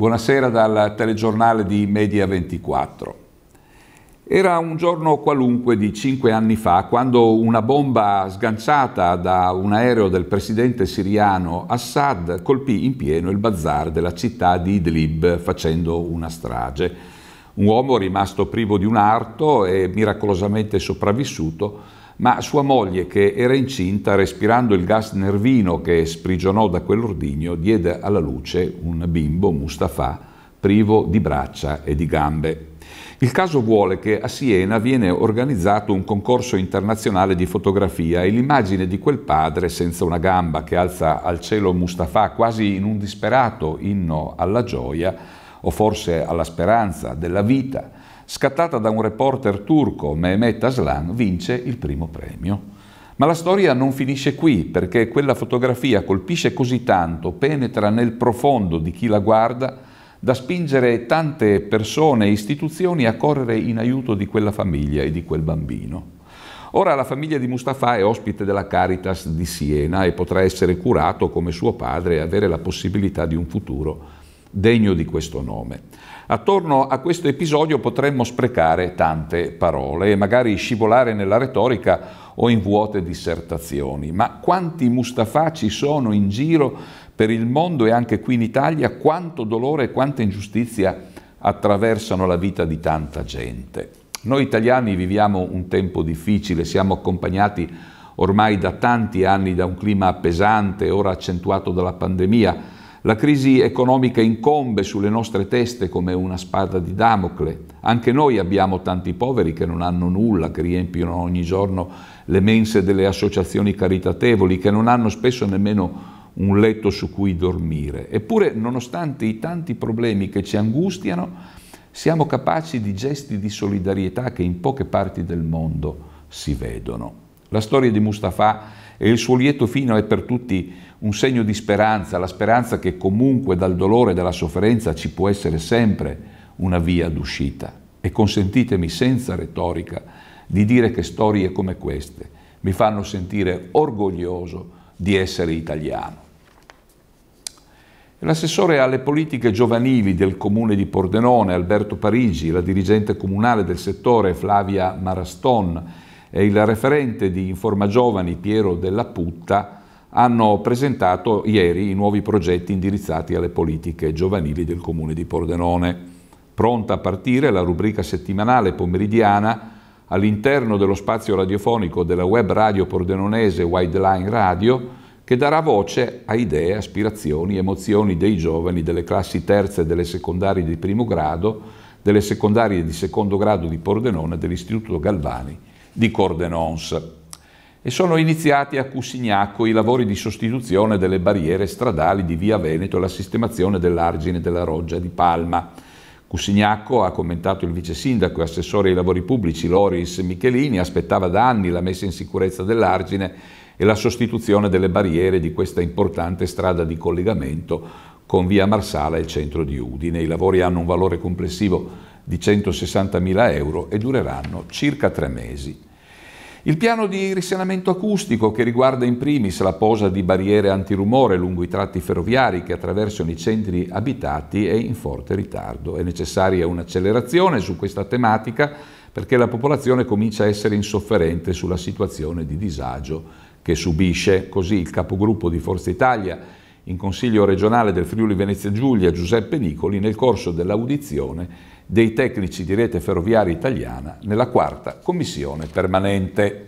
Buonasera dal telegiornale di Media 24. Era un giorno qualunque di cinque anni fa quando una bomba sganciata da un aereo del presidente siriano Assad colpì in pieno il bazar della città di Idlib facendo una strage. Un uomo rimasto privo di un arto e miracolosamente sopravvissuto ma sua moglie, che era incinta, respirando il gas nervino che sprigionò da quell'ordigno, diede alla luce un bimbo, Mustafa, privo di braccia e di gambe. Il caso vuole che a Siena viene organizzato un concorso internazionale di fotografia e l'immagine di quel padre senza una gamba che alza al cielo Mustafa quasi in un disperato inno alla gioia o forse alla speranza della vita scattata da un reporter turco, Mehmet Aslan, vince il primo premio. Ma la storia non finisce qui, perché quella fotografia colpisce così tanto, penetra nel profondo di chi la guarda, da spingere tante persone e istituzioni a correre in aiuto di quella famiglia e di quel bambino. Ora la famiglia di Mustafa è ospite della Caritas di Siena e potrà essere curato come suo padre e avere la possibilità di un futuro degno di questo nome. Attorno a questo episodio potremmo sprecare tante parole e magari scivolare nella retorica o in vuote dissertazioni, ma quanti Mustafa ci sono in giro per il mondo e anche qui in Italia, quanto dolore e quanta ingiustizia attraversano la vita di tanta gente. Noi italiani viviamo un tempo difficile, siamo accompagnati ormai da tanti anni da un clima pesante, ora accentuato dalla pandemia, la crisi economica incombe sulle nostre teste come una spada di Damocle. Anche noi abbiamo tanti poveri che non hanno nulla, che riempiono ogni giorno le mense delle associazioni caritatevoli, che non hanno spesso nemmeno un letto su cui dormire. Eppure, nonostante i tanti problemi che ci angustiano, siamo capaci di gesti di solidarietà che in poche parti del mondo si vedono. La storia di Mustafa e il suo lieto fine è per tutti un segno di speranza, la speranza che comunque dal dolore e dalla sofferenza ci può essere sempre una via d'uscita. E consentitemi senza retorica di dire che storie come queste mi fanno sentire orgoglioso di essere italiano. L'assessore alle politiche giovanili del comune di Pordenone, Alberto Parigi, la dirigente comunale del settore Flavia Maraston, e il referente di Informa Giovani Piero Della Putta hanno presentato ieri i nuovi progetti indirizzati alle politiche giovanili del comune di Pordenone. Pronta a partire la rubrica settimanale pomeridiana all'interno dello spazio radiofonico della web radio pordenonese Wideline Radio che darà voce a idee, aspirazioni, emozioni dei giovani delle classi terze e delle secondarie di primo grado, delle secondarie di secondo grado di Pordenone e dell'Istituto Galvani di Cordenons e sono iniziati a Cusignacco i lavori di sostituzione delle barriere stradali di Via Veneto e la sistemazione dell'argine della roggia di Palma. Cusignacco, ha commentato il vice sindaco e assessore ai lavori pubblici Loris Michelini, aspettava da anni la messa in sicurezza dell'argine e la sostituzione delle barriere di questa importante strada di collegamento con via Marsala e il centro di Udine. I lavori hanno un valore complessivo di 160.000 euro e dureranno circa tre mesi. Il piano di risanamento acustico che riguarda in primis la posa di barriere antirumore lungo i tratti ferroviari che attraversano i centri abitati è in forte ritardo. È necessaria un'accelerazione su questa tematica perché la popolazione comincia a essere insofferente sulla situazione di disagio che subisce. Così il capogruppo di Forza Italia in Consiglio regionale del Friuli Venezia Giulia Giuseppe Nicoli nel corso dell'audizione dei tecnici di rete ferroviaria italiana nella quarta commissione permanente.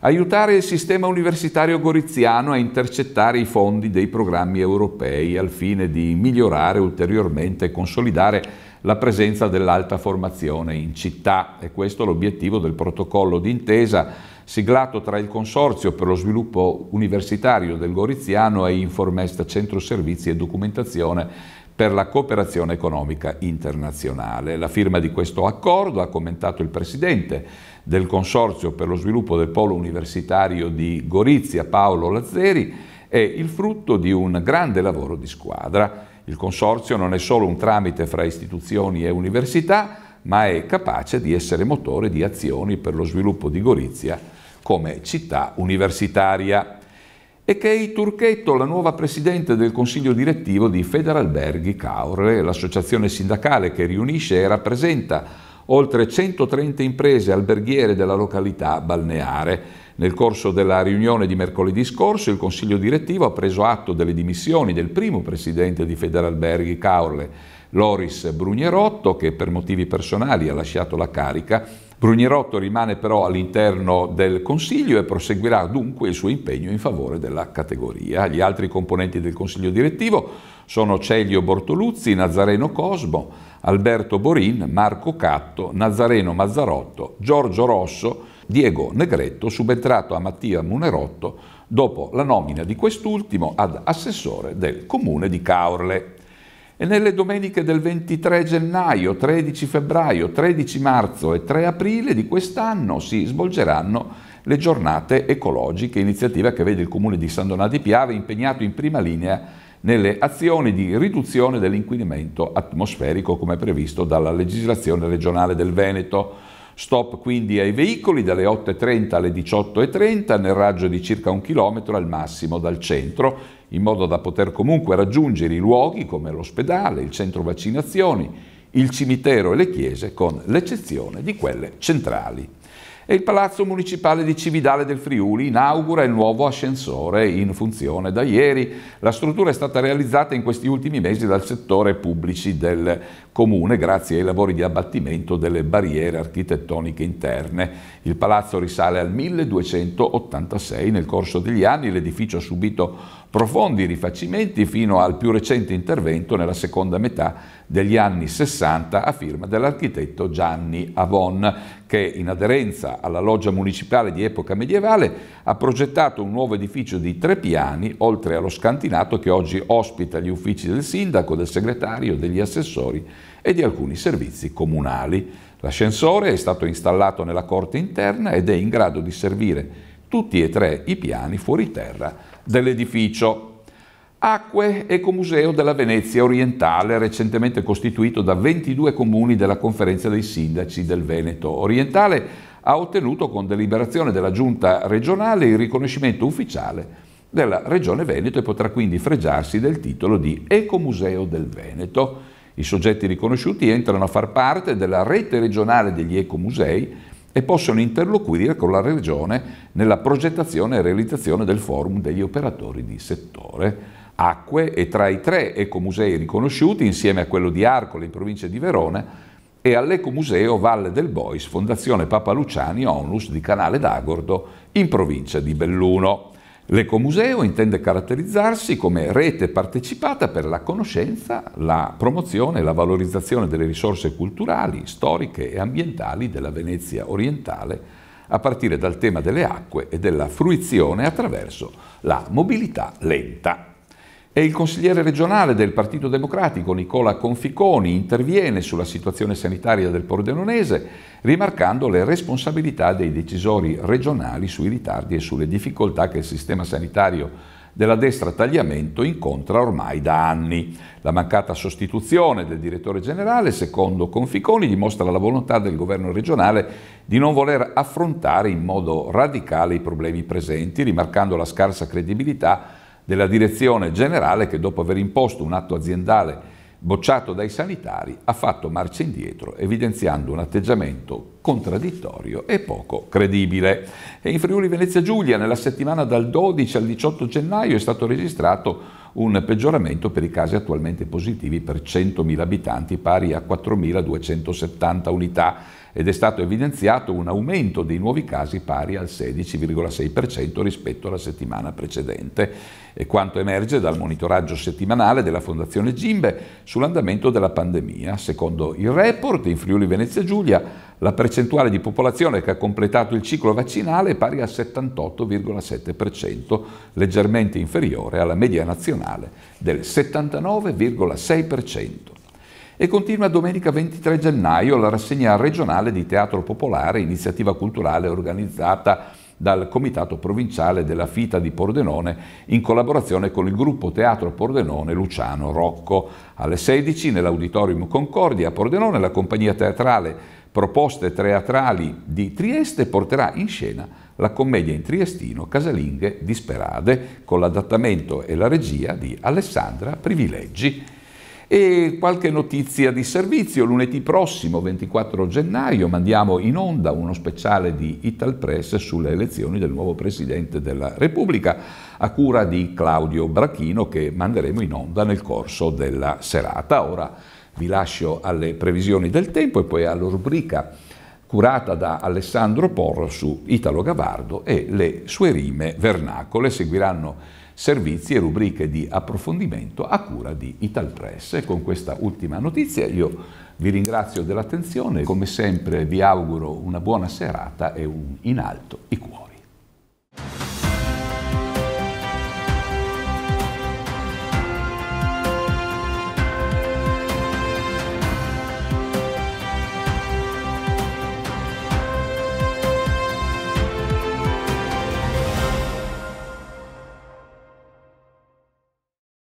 Aiutare il sistema universitario goriziano a intercettare i fondi dei programmi europei al fine di migliorare ulteriormente e consolidare la presenza dell'alta formazione in città. E questo è l'obiettivo del protocollo d'intesa siglato tra il Consorzio per lo sviluppo universitario del Goriziano e Informesta Centro Servizi e Documentazione per la cooperazione economica internazionale. La firma di questo accordo, ha commentato il Presidente del Consorzio per lo sviluppo del polo universitario di Gorizia, Paolo Lazzeri, è il frutto di un grande lavoro di squadra. Il Consorzio non è solo un tramite fra istituzioni e università, ma è capace di essere motore di azioni per lo sviluppo di Gorizia come città universitaria e Kei Turchetto, la nuova presidente del consiglio direttivo di Federalberghi Caure, l'associazione sindacale che riunisce e rappresenta oltre 130 imprese alberghiere della località balneare. Nel corso della riunione di mercoledì scorso il Consiglio direttivo ha preso atto delle dimissioni del primo presidente di Federalberghi Caurle, Loris Brugnerotto, che per motivi personali ha lasciato la carica Brugnerotto rimane però all'interno del Consiglio e proseguirà dunque il suo impegno in favore della categoria. Gli altri componenti del Consiglio direttivo sono Celio Bortoluzzi, Nazareno Cosmo, Alberto Borin, Marco Catto, Nazareno Mazzarotto, Giorgio Rosso, Diego Negretto, subentrato a Mattia Munerotto dopo la nomina di quest'ultimo ad assessore del comune di Caorle e nelle domeniche del 23 gennaio, 13 febbraio, 13 marzo e 3 aprile di quest'anno si svolgeranno le giornate ecologiche, iniziativa che vede il comune di San Donato di Piave impegnato in prima linea nelle azioni di riduzione dell'inquinamento atmosferico come previsto dalla legislazione regionale del Veneto. Stop quindi ai veicoli dalle 8.30 alle 18.30 nel raggio di circa un chilometro al massimo dal centro, in modo da poter comunque raggiungere i luoghi come l'ospedale, il centro vaccinazioni, il cimitero e le chiese, con l'eccezione di quelle centrali e il Palazzo Municipale di Cividale del Friuli inaugura il nuovo ascensore in funzione da ieri. La struttura è stata realizzata in questi ultimi mesi dal settore pubblici del comune grazie ai lavori di abbattimento delle barriere architettoniche interne. Il palazzo risale al 1286, nel corso degli anni l'edificio ha subito profondi rifacimenti fino al più recente intervento nella seconda metà degli anni 60 a firma dell'architetto Gianni Avon, che in aderenza alla loggia municipale di epoca medievale ha progettato un nuovo edificio di tre piani, oltre allo scantinato che oggi ospita gli uffici del sindaco, del segretario, degli assessori e di alcuni servizi comunali. L'ascensore è stato installato nella corte interna ed è in grado di servire tutti e tre i piani fuori terra dell'edificio. Acque Ecomuseo della Venezia Orientale, recentemente costituito da 22 comuni della Conferenza dei Sindaci del Veneto Orientale, ha ottenuto con deliberazione della Giunta regionale il riconoscimento ufficiale della Regione Veneto e potrà quindi fregiarsi del titolo di Ecomuseo del Veneto. I soggetti riconosciuti entrano a far parte della rete regionale degli ecomusei e possono interloquire con la Regione nella progettazione e realizzazione del forum degli operatori di settore acque è tra i tre ecomusei riconosciuti, insieme a quello di Arcole in provincia di Verona, e all'Ecomuseo Valle del Bois, Fondazione Papa Luciani Onlus di Canale d'Agordo in provincia di Belluno. L'ecomuseo intende caratterizzarsi come rete partecipata per la conoscenza, la promozione e la valorizzazione delle risorse culturali, storiche e ambientali della Venezia orientale, a partire dal tema delle acque e della fruizione attraverso la mobilità lenta. E il consigliere regionale del Partito Democratico Nicola Conficoni interviene sulla situazione sanitaria del Pordenonese, rimarcando le responsabilità dei decisori regionali sui ritardi e sulle difficoltà che il sistema sanitario della destra Tagliamento incontra ormai da anni. La mancata sostituzione del direttore generale, secondo Conficoni, dimostra la volontà del governo regionale di non voler affrontare in modo radicale i problemi presenti, rimarcando la scarsa credibilità della direzione generale che dopo aver imposto un atto aziendale bocciato dai sanitari ha fatto marcia indietro evidenziando un atteggiamento contraddittorio e poco credibile. E in Friuli Venezia Giulia nella settimana dal 12 al 18 gennaio è stato registrato un peggioramento per i casi attualmente positivi per 100.000 abitanti pari a 4.270 unità ed è stato evidenziato un aumento dei nuovi casi pari al 16,6% rispetto alla settimana precedente. E quanto emerge dal monitoraggio settimanale della Fondazione Gimbe sull'andamento della pandemia. Secondo il report, in Friuli Venezia Giulia la percentuale di popolazione che ha completato il ciclo vaccinale è pari al 78,7%, leggermente inferiore alla media nazionale del 79,6%. E continua domenica 23 gennaio la rassegna regionale di teatro popolare, iniziativa culturale organizzata dal Comitato Provinciale della Fita di Pordenone in collaborazione con il gruppo Teatro Pordenone Luciano Rocco. Alle 16 nell'Auditorium Concordia a Pordenone la compagnia teatrale proposte teatrali di Trieste porterà in scena la commedia in triestino Casalinghe Disperade con l'adattamento e la regia di Alessandra Privilegi. E qualche notizia di servizio, lunedì prossimo 24 gennaio mandiamo in onda uno speciale di Ital Press sulle elezioni del nuovo Presidente della Repubblica a cura di Claudio Brachino che manderemo in onda nel corso della serata. Ora vi lascio alle previsioni del tempo e poi alla rubrica curata da Alessandro Porro su Italo Gavardo e le sue rime vernacole. Seguiranno servizi e rubriche di approfondimento a cura di Italpress. E con questa ultima notizia io vi ringrazio dell'attenzione, come sempre vi auguro una buona serata e un in alto i